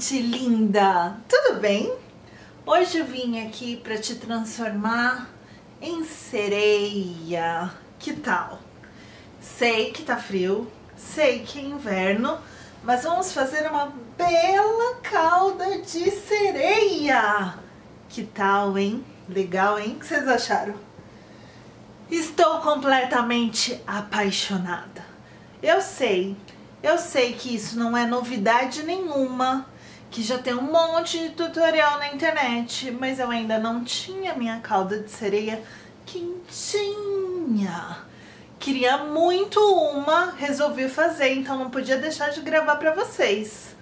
gente linda! Tudo bem? Hoje eu vim aqui para te transformar em sereia. Que tal? Sei que tá frio, sei que é inverno, mas vamos fazer uma bela calda de sereia. Que tal, hein? Legal, hein? O que vocês acharam? Estou completamente apaixonada. Eu sei eu sei que isso não é novidade nenhuma que já tem um monte de tutorial na internet, mas eu ainda não tinha minha calda de sereia quentinha. Queria muito uma, resolvi fazer, então não podia deixar de gravar para vocês,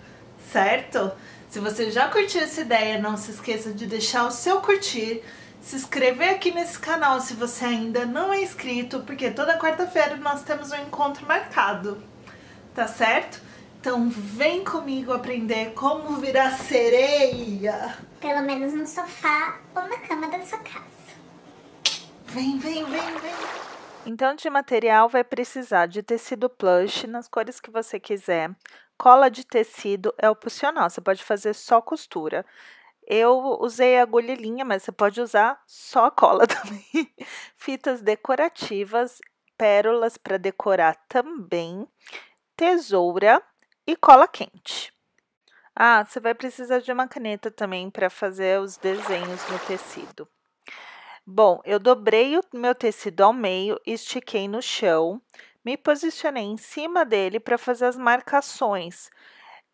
certo? Se você já curtiu essa ideia, não se esqueça de deixar o seu curtir, se inscrever aqui nesse canal se você ainda não é inscrito, porque toda quarta-feira nós temos um encontro marcado, tá certo? Então vem comigo aprender como virar sereia. Pelo menos no sofá ou na cama da sua casa. Vem, vem, vem, vem. Então de material vai precisar de tecido plush nas cores que você quiser. Cola de tecido é opcional, você pode fazer só costura. Eu usei agulha e linha, mas você pode usar só a cola também. Fitas decorativas, pérolas para decorar também, tesoura e cola quente. Ah, você vai precisar de uma caneta também para fazer os desenhos no tecido. Bom, eu dobrei o meu tecido ao meio, estiquei no chão, me posicionei em cima dele para fazer as marcações.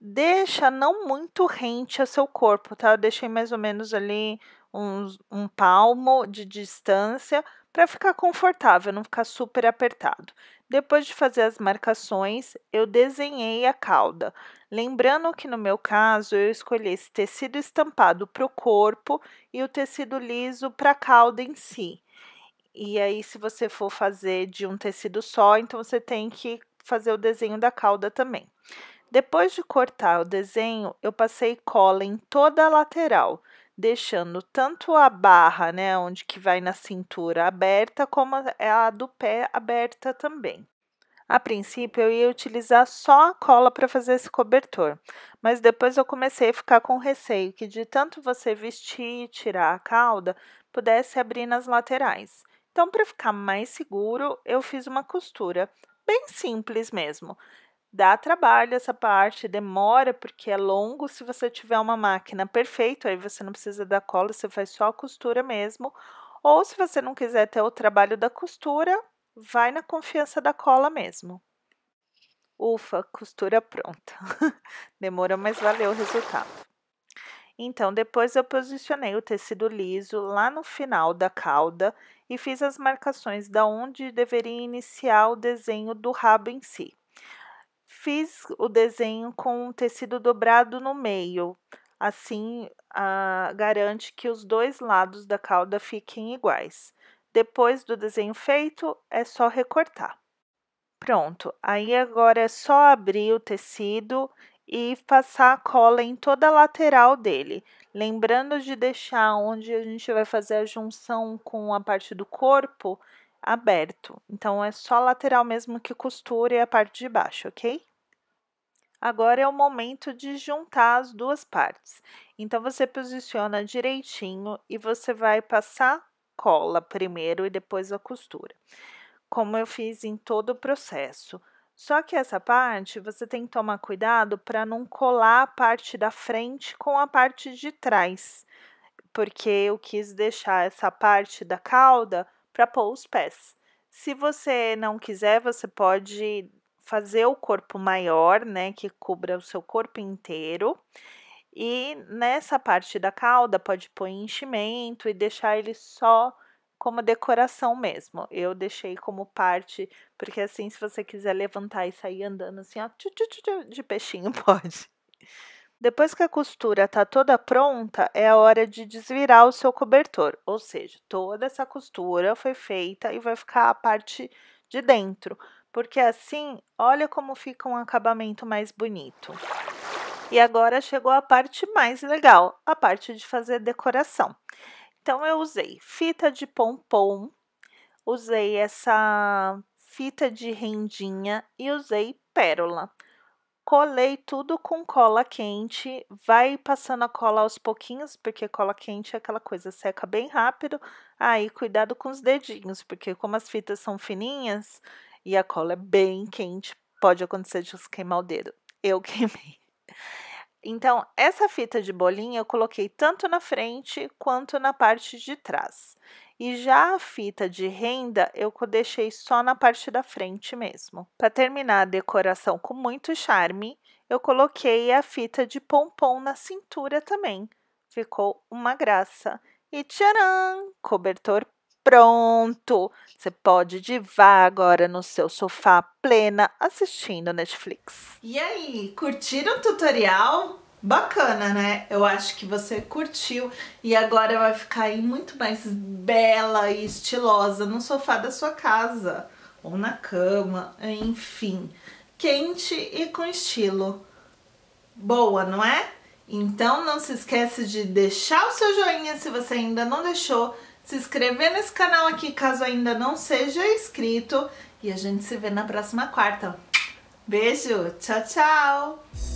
Deixa não muito rente ao seu corpo, tá? Eu deixei mais ou menos ali uns, um palmo de distância para ficar confortável, não ficar super apertado. Depois de fazer as marcações, eu desenhei a cauda. Lembrando que no meu caso eu escolhi esse tecido estampado para o corpo e o tecido liso para a cauda em si. E aí, se você for fazer de um tecido só, então você tem que fazer o desenho da cauda também. Depois de cortar o desenho, eu passei cola em toda a lateral, deixando tanto a barra, né, onde que vai na cintura aberta, como é a do pé aberta também. A princípio eu ia utilizar só a cola para fazer esse cobertor, mas depois eu comecei a ficar com receio que de tanto você vestir e tirar a cauda, pudesse abrir nas laterais. Então, para ficar mais seguro, eu fiz uma costura bem simples mesmo dá trabalho essa parte, demora porque é longo. Se você tiver uma máquina perfeita, aí você não precisa da cola, você faz só a costura mesmo. Ou se você não quiser ter o trabalho da costura, vai na confiança da cola mesmo. Ufa, costura pronta. Demorou, mas valeu o resultado. Então, depois eu posicionei o tecido liso lá no final da cauda e fiz as marcações da onde deveria iniciar o desenho do rabo em si fiz o desenho com o tecido dobrado no meio. Assim, a, garante que os dois lados da cauda fiquem iguais. Depois do desenho feito, é só recortar. Pronto, aí agora é só abrir o tecido e passar a cola em toda a lateral dele. Lembrando de deixar onde a gente vai fazer a junção com a parte do corpo aberto. Então, é só a lateral mesmo que costura e a parte de baixo, ok? Agora é o momento de juntar as duas partes. Então, você posiciona direitinho e você vai passar cola primeiro e depois a costura, como eu fiz em todo o processo. Só que essa parte você tem que tomar cuidado para não colar a parte da frente com a parte de trás, porque eu quis deixar essa parte da cauda para pôr os pés. Se você não quiser, você pode fazer o corpo maior, né, que cubra o seu corpo inteiro. E nessa parte da cauda pode pôr enchimento e deixar ele só como decoração mesmo. Eu deixei como parte, porque assim, se você quiser levantar e sair andando assim, ó, de peixinho, pode. Depois que a costura tá toda pronta, é a hora de desvirar o seu cobertor, ou seja, toda essa costura foi feita e vai ficar a parte de dentro porque assim, olha como fica um acabamento mais bonito. E agora chegou a parte mais legal, a parte de fazer decoração. Então eu usei fita de pompom, usei essa fita de rendinha e usei pérola. Colei tudo com cola quente, vai passando a cola aos pouquinhos, porque cola quente é aquela coisa, seca bem rápido. Aí, cuidado com os dedinhos, porque como as fitas são fininhas, e a cola é bem quente, pode acontecer de você queimar o dedo. Eu queimei. Então, essa fita de bolinha eu coloquei tanto na frente quanto na parte de trás. E já a fita de renda eu deixei só na parte da frente mesmo. Para terminar a decoração com muito charme, eu coloquei a fita de pompom na cintura também. Ficou uma graça. E tcharam! Cobertor pronto. Você pode divar agora no seu sofá plena assistindo Netflix. E aí, curtiram o tutorial? Bacana, né? Eu acho que você curtiu e agora vai ficar aí muito mais bela e estilosa no sofá da sua casa ou na cama, enfim, quente e com estilo. Boa, não é? Então não se esquece de deixar o seu joinha se você ainda não deixou se inscrever nesse canal aqui caso ainda não seja inscrito. E a gente se vê na próxima quarta. Beijo, tchau, tchau!